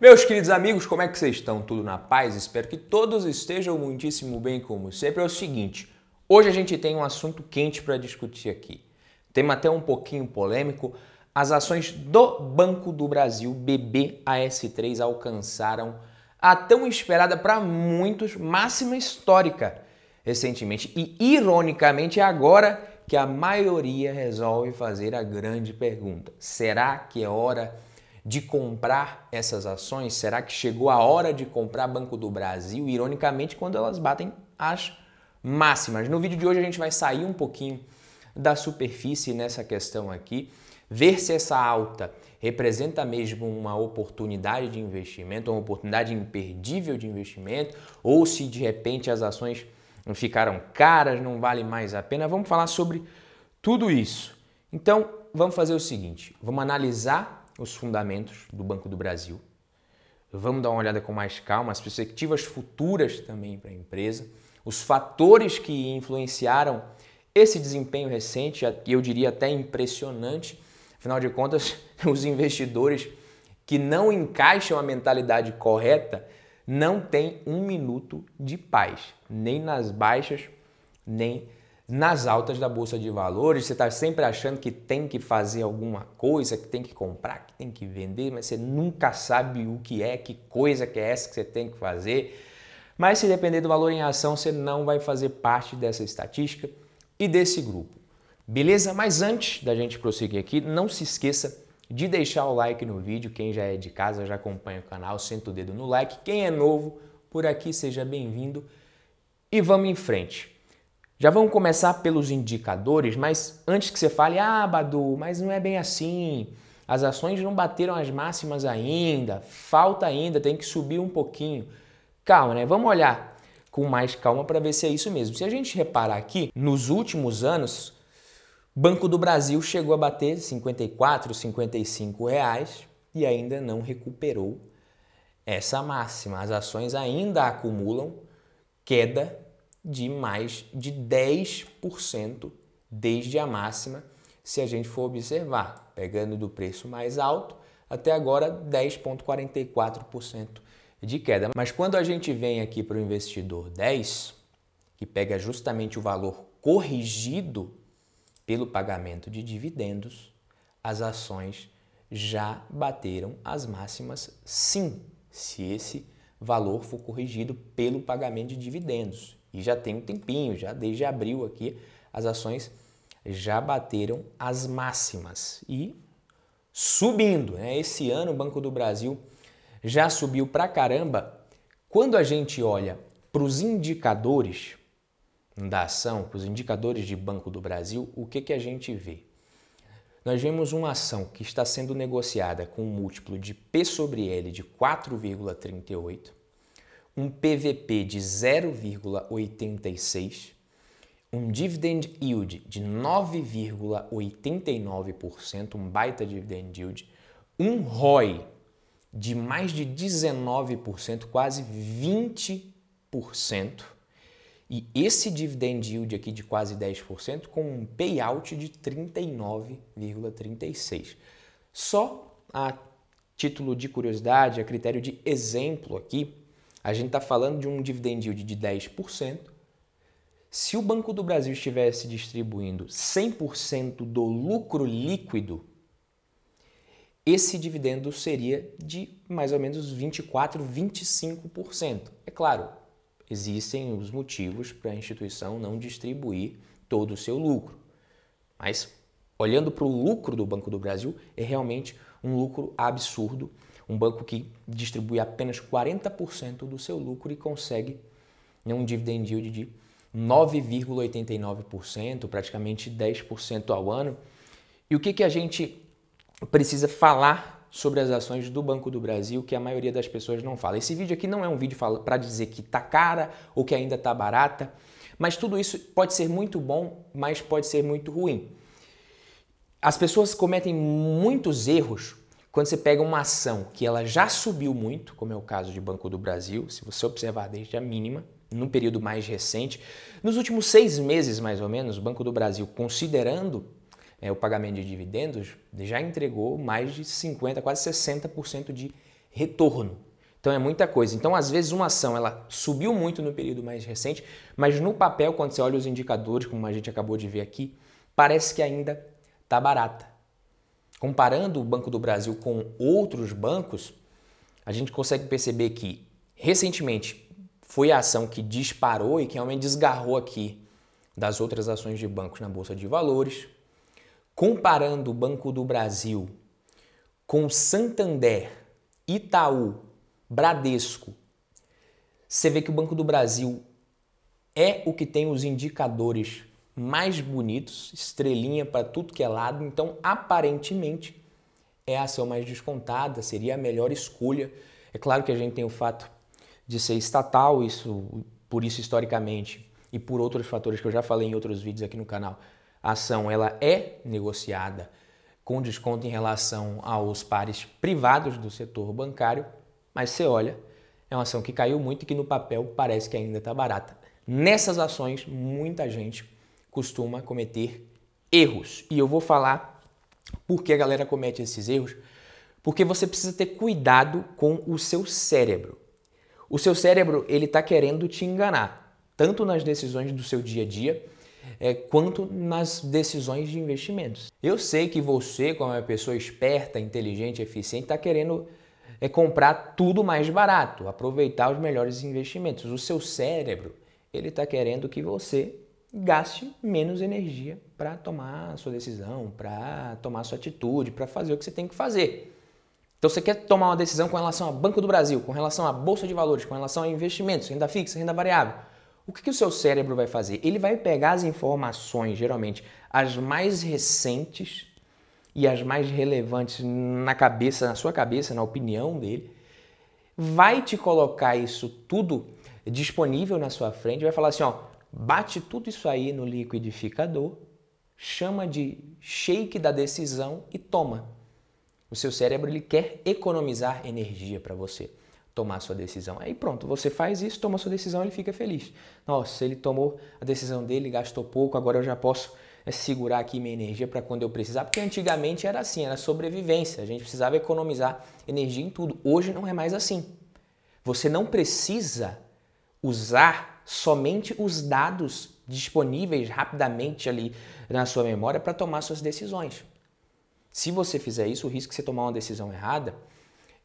Meus queridos amigos, como é que vocês estão? Tudo na paz? Espero que todos estejam muitíssimo bem como sempre. É o seguinte, hoje a gente tem um assunto quente para discutir aqui. Tema até um pouquinho polêmico. As ações do Banco do Brasil, BBAS3, alcançaram a tão esperada para muitos máxima histórica recentemente. E ironicamente é agora que a maioria resolve fazer a grande pergunta: será que é hora de comprar essas ações? Será que chegou a hora de comprar Banco do Brasil? Ironicamente, quando elas batem as máximas. No vídeo de hoje a gente vai sair um pouquinho da superfície nessa questão aqui, ver se essa alta representa mesmo uma oportunidade de investimento, uma oportunidade imperdível de investimento, ou se de repente as ações ficaram caras, não vale mais a pena. Vamos falar sobre tudo isso. Então, vamos fazer o seguinte, vamos analisar os fundamentos do Banco do Brasil. Vamos dar uma olhada com mais calma as perspectivas futuras também para a empresa, os fatores que influenciaram esse desempenho recente, e eu diria até impressionante. Afinal de contas, os investidores que não encaixam a mentalidade correta não têm um minuto de paz, nem nas baixas, nem nas altas da bolsa de valores, você está sempre achando que tem que fazer alguma coisa, que tem que comprar, que tem que vender, mas você nunca sabe o que é, que coisa que é essa que você tem que fazer. Mas se depender do valor em ação, você não vai fazer parte dessa estatística e desse grupo. Beleza? Mas antes da gente prosseguir aqui, não se esqueça de deixar o like no vídeo. Quem já é de casa, já acompanha o canal, senta o dedo no like. Quem é novo por aqui, seja bem-vindo e vamos em frente. Já vamos começar pelos indicadores, mas antes que você fale, ah, Badu, mas não é bem assim. As ações não bateram as máximas ainda, falta ainda, tem que subir um pouquinho. Calma, né? Vamos olhar com mais calma para ver se é isso mesmo. Se a gente reparar aqui, nos últimos anos, Banco do Brasil chegou a bater 54, 55 reais e ainda não recuperou essa máxima. As ações ainda acumulam queda de mais de 10% desde a máxima, se a gente for observar, pegando do preço mais alto até agora 10.44% de queda. Mas quando a gente vem aqui para o investidor 10, que pega justamente o valor corrigido pelo pagamento de dividendos, as ações já bateram as máximas sim, se esse valor for corrigido pelo pagamento de dividendos. E já tem um tempinho, já desde abril aqui, as ações já bateram as máximas e subindo. Né? Esse ano o Banco do Brasil já subiu pra caramba. Quando a gente olha para os indicadores da ação, para os indicadores de Banco do Brasil, o que, que a gente vê? Nós vemos uma ação que está sendo negociada com um múltiplo de P sobre L de 4,38 um PVP de 0,86, um dividend yield de 9,89%, um baita dividend yield, um ROI de mais de 19%, quase 20%. E esse dividend yield aqui de quase 10% com um payout de 39,36. Só a título de curiosidade, a critério de exemplo aqui, a gente está falando de um dividend yield de 10%. Se o Banco do Brasil estivesse distribuindo 100% do lucro líquido, esse dividendo seria de mais ou menos 24, 25%. É claro, existem os motivos para a instituição não distribuir todo o seu lucro. Mas olhando para o lucro do Banco do Brasil, é realmente um lucro absurdo um banco que distribui apenas 40% do seu lucro e consegue né, um dividend yield de 9,89%, praticamente 10% ao ano. E o que, que a gente precisa falar sobre as ações do Banco do Brasil que a maioria das pessoas não fala? Esse vídeo aqui não é um vídeo para dizer que está cara ou que ainda está barata, mas tudo isso pode ser muito bom, mas pode ser muito ruim. As pessoas cometem muitos erros quando você pega uma ação que ela já subiu muito, como é o caso de Banco do Brasil, se você observar desde a mínima, num período mais recente, nos últimos seis meses mais ou menos, o Banco do Brasil, considerando é, o pagamento de dividendos, já entregou mais de 50%, quase 60% de retorno. Então é muita coisa. Então, às vezes, uma ação ela subiu muito no período mais recente, mas no papel, quando você olha os indicadores, como a gente acabou de ver aqui, parece que ainda está barata. Comparando o Banco do Brasil com outros bancos, a gente consegue perceber que recentemente foi a ação que disparou e que realmente desgarrou aqui das outras ações de bancos na bolsa de valores. Comparando o Banco do Brasil com Santander, Itaú, Bradesco, você vê que o Banco do Brasil é o que tem os indicadores mais bonitos, estrelinha para tudo que é lado, então aparentemente é a ação mais descontada, seria a melhor escolha. É claro que a gente tem o fato de ser estatal, isso por isso historicamente e por outros fatores que eu já falei em outros vídeos aqui no canal, a ação ela é negociada com desconto em relação aos pares privados do setor bancário, mas você olha, é uma ação que caiu muito e que no papel parece que ainda está barata. Nessas ações, muita gente costuma cometer erros. E eu vou falar por que a galera comete esses erros, porque você precisa ter cuidado com o seu cérebro. O seu cérebro, ele está querendo te enganar, tanto nas decisões do seu dia a dia, é, quanto nas decisões de investimentos. Eu sei que você, como uma pessoa esperta, inteligente, eficiente, está querendo é, comprar tudo mais barato, aproveitar os melhores investimentos. O seu cérebro, ele está querendo que você gaste menos energia para tomar a sua decisão, para tomar a sua atitude, para fazer o que você tem que fazer. Então você quer tomar uma decisão com relação ao Banco do Brasil, com relação à Bolsa de Valores, com relação a investimentos, renda fixa, renda variável. O que, que o seu cérebro vai fazer? Ele vai pegar as informações, geralmente, as mais recentes e as mais relevantes na cabeça, na sua cabeça, na opinião dele, vai te colocar isso tudo disponível na sua frente, vai falar assim, ó, Bate tudo isso aí no liquidificador, chama de shake da decisão e toma. O seu cérebro ele quer economizar energia para você tomar sua decisão. Aí pronto, você faz isso, toma sua decisão, ele fica feliz. Nossa, ele tomou a decisão dele, gastou pouco, agora eu já posso é, segurar aqui minha energia para quando eu precisar, porque antigamente era assim, era sobrevivência, a gente precisava economizar energia em tudo. Hoje não é mais assim. Você não precisa usar somente os dados disponíveis rapidamente ali na sua memória para tomar suas decisões. Se você fizer isso, o risco de você tomar uma decisão errada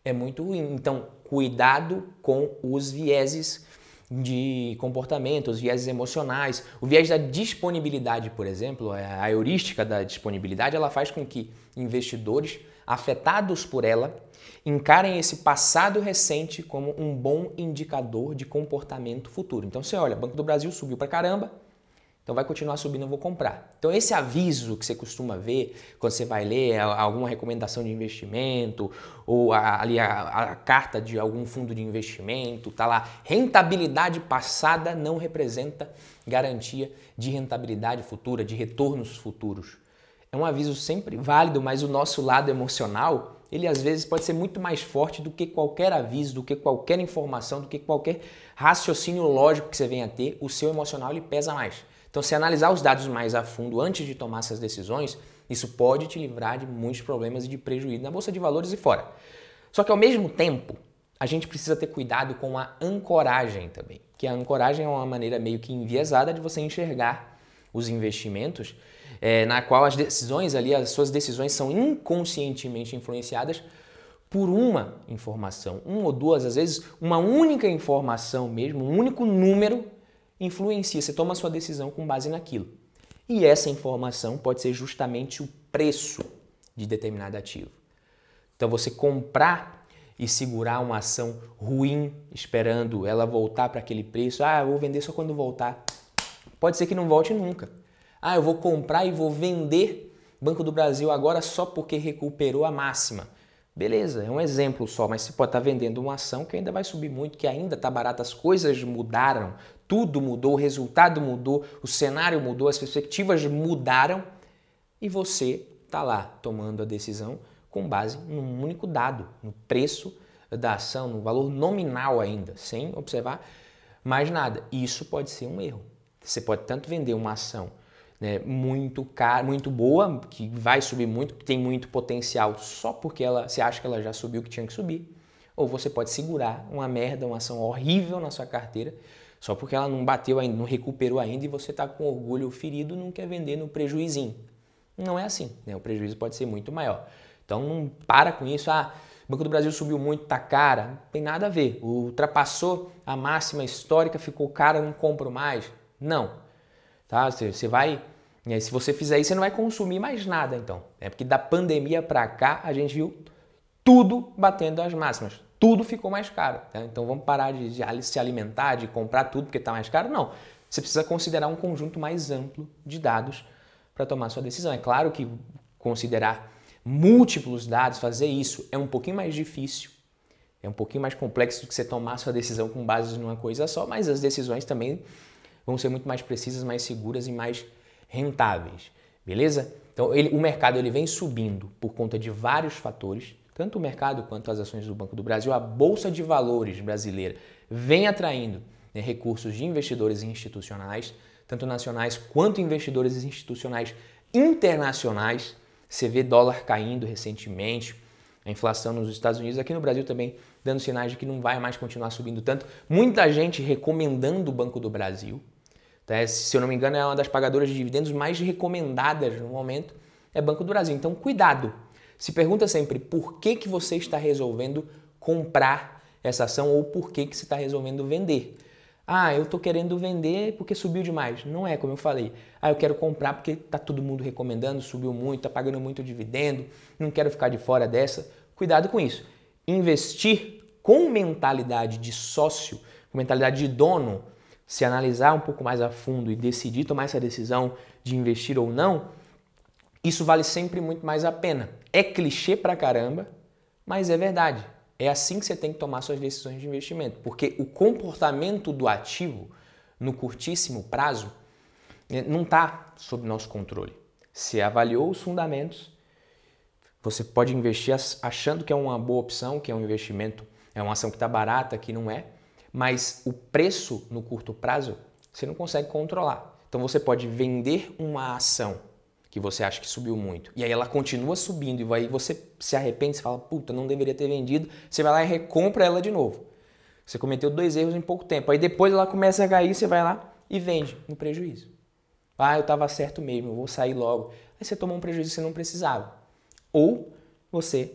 é muito ruim. Então, cuidado com os vieses de comportamento, os viéses emocionais. O viés da disponibilidade, por exemplo, é, a heurística da disponibilidade, ela faz com que investidores afetados por ela encarem esse passado recente como um bom indicador de comportamento futuro. Então você olha, Banco do Brasil subiu para caramba, então vai continuar subindo, eu vou comprar. Então esse aviso que você costuma ver quando você vai ler alguma recomendação de investimento ou a, ali a, a carta de algum fundo de investimento, tá lá, rentabilidade passada não representa garantia de rentabilidade futura, de retornos futuros. É um aviso sempre válido, mas o nosso lado emocional, ele às vezes pode ser muito mais forte do que qualquer aviso, do que qualquer informação, do que qualquer raciocínio lógico que você venha a ter, o seu emocional ele pesa mais. Então, se analisar os dados mais a fundo antes de tomar essas decisões, isso pode te livrar de muitos problemas e de prejuízo na bolsa de valores e fora. Só que ao mesmo tempo, a gente precisa ter cuidado com a ancoragem também, que a ancoragem é uma maneira meio que enviesada de você enxergar os investimentos, é, na qual as decisões ali, as suas decisões são inconscientemente influenciadas por uma informação, uma ou duas, às vezes uma única informação mesmo, um único número influencia, você toma a sua decisão com base naquilo. E essa informação pode ser justamente o preço de determinado ativo. Então você comprar e segurar uma ação ruim, esperando ela voltar para aquele preço, ah, eu vou vender só quando voltar. Pode ser que não volte nunca. Ah, eu vou comprar e vou vender Banco do Brasil agora só porque recuperou a máxima. Beleza, é um exemplo só, mas você pode estar vendendo uma ação que ainda vai subir muito, que ainda está barata, as coisas mudaram, tudo mudou, o resultado mudou, o cenário mudou, as perspectivas mudaram e você está lá tomando a decisão com base num único dado, no preço da ação, no valor nominal ainda, sem observar mais nada. Isso pode ser um erro. Você pode tanto vender uma ação né, muito cara, muito boa, que vai subir muito, que tem muito potencial, só porque ela, você acha que ela já subiu o que tinha que subir, ou você pode segurar uma merda, uma ação horrível na sua carteira, só porque ela não bateu ainda, não recuperou ainda e você está com orgulho ferido, não quer vender no prejuizinho. Não é assim, né? O prejuízo pode ser muito maior. Então não para com isso, ah, o Banco do Brasil subiu muito, tá cara. Não tem nada a ver. Ultrapassou a máxima histórica, ficou cara, não compro mais. Não. Tá? Você, vai. Né, se você fizer isso, você não vai consumir mais nada, então. É porque da pandemia para cá a gente viu tudo batendo as máximas tudo ficou mais caro. Né? Então vamos parar de, de, se alimentar, de comprar tudo porque está mais caro? Não. Você precisa considerar um conjunto mais amplo de dados para tomar sua decisão. É claro que considerar múltiplos dados, fazer isso é um pouquinho mais difícil, é um pouquinho mais complexo do que você tomar sua decisão com base numa coisa só, mas as decisões também vão ser muito mais precisas, mais seguras e mais rentáveis, beleza? Então ele, o mercado ele vem subindo por conta de vários fatores, tanto o mercado quanto as ações do Banco do Brasil, a Bolsa de Valores brasileira vem atraindo né, recursos de investidores institucionais, tanto nacionais quanto investidores institucionais internacionais. Você vê dólar caindo recentemente, a inflação nos Estados Unidos, aqui no Brasil também dando sinais de que não vai mais continuar subindo tanto. Muita gente recomendando o Banco do Brasil. Tá? Se eu não me engano, é uma das pagadoras de dividendos mais recomendadas no momento, é Banco do Brasil. Então, cuidado! Se pergunta sempre por que, que você está resolvendo comprar essa ação ou por que, que você está resolvendo vender. Ah, eu estou querendo vender porque subiu demais. Não é, como eu falei. Ah, eu quero comprar porque está todo mundo recomendando, subiu muito, está pagando muito dividendo, não quero ficar de fora dessa. Cuidado com isso. Investir com mentalidade de sócio, com mentalidade de dono, se analisar um pouco mais a fundo e decidir tomar essa decisão de investir ou não, isso vale sempre muito mais a pena. É clichê pra caramba, mas é verdade. É assim que você tem que tomar suas decisões de investimento, porque o comportamento do ativo no curtíssimo prazo né, não está sob nosso controle. Você avaliou os fundamentos, você pode investir achando que é uma boa opção, que é um investimento, é uma ação que está barata, que não é, mas o preço no curto prazo você não consegue controlar. Então você pode vender uma ação que você acha que subiu muito. E aí ela continua subindo e vai, você se arrepende, você fala, puta, não deveria ter vendido. Você vai lá e recompra ela de novo. Você cometeu dois erros em pouco tempo. Aí depois ela começa a cair, você vai lá e vende no prejuízo. Ah, eu estava certo mesmo, eu vou sair logo. Aí você tomou um prejuízo que você não precisava. Ou você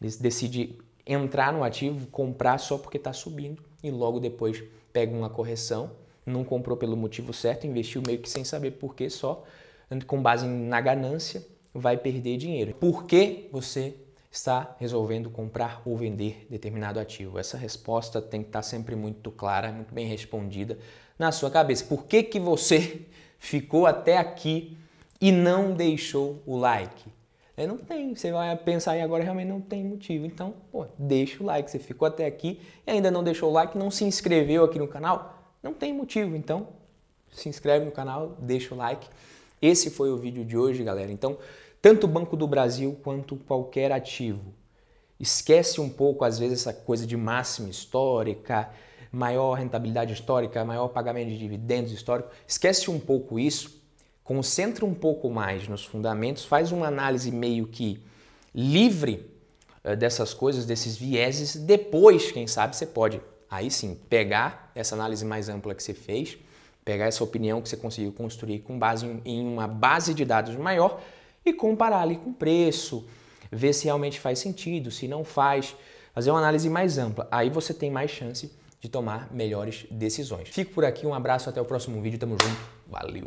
decide entrar no ativo, comprar só porque está subindo e logo depois pega uma correção, não comprou pelo motivo certo, investiu meio que sem saber por que só com base na ganância, vai perder dinheiro. Por que você está resolvendo comprar ou vender determinado ativo? Essa resposta tem que estar tá sempre muito clara, muito bem respondida na sua cabeça. Por que, que você ficou até aqui e não deixou o like? É, não tem, você vai pensar e agora realmente não tem motivo. Então, pô, deixa o like. Você ficou até aqui e ainda não deixou o like, não se inscreveu aqui no canal, não tem motivo. Então, se inscreve no canal, deixa o like. Esse foi o vídeo de hoje, galera. Então, tanto o Banco do Brasil quanto qualquer ativo. Esquece um pouco, às vezes, essa coisa de máxima histórica, maior rentabilidade histórica, maior pagamento de dividendos histórico. Esquece um pouco isso, concentra um pouco mais nos fundamentos, faz uma análise meio que livre eh, dessas coisas, desses vieses. Depois, quem sabe, você pode aí sim pegar essa análise mais ampla que você fez pegar essa opinião que você conseguiu construir com base em, uma base de dados maior e comparar ali com preço, ver se realmente faz sentido, se não faz, fazer uma análise mais ampla. Aí você tem mais chance de tomar melhores decisões. Fico por aqui, um abraço, até o próximo vídeo, tamo junto, valeu!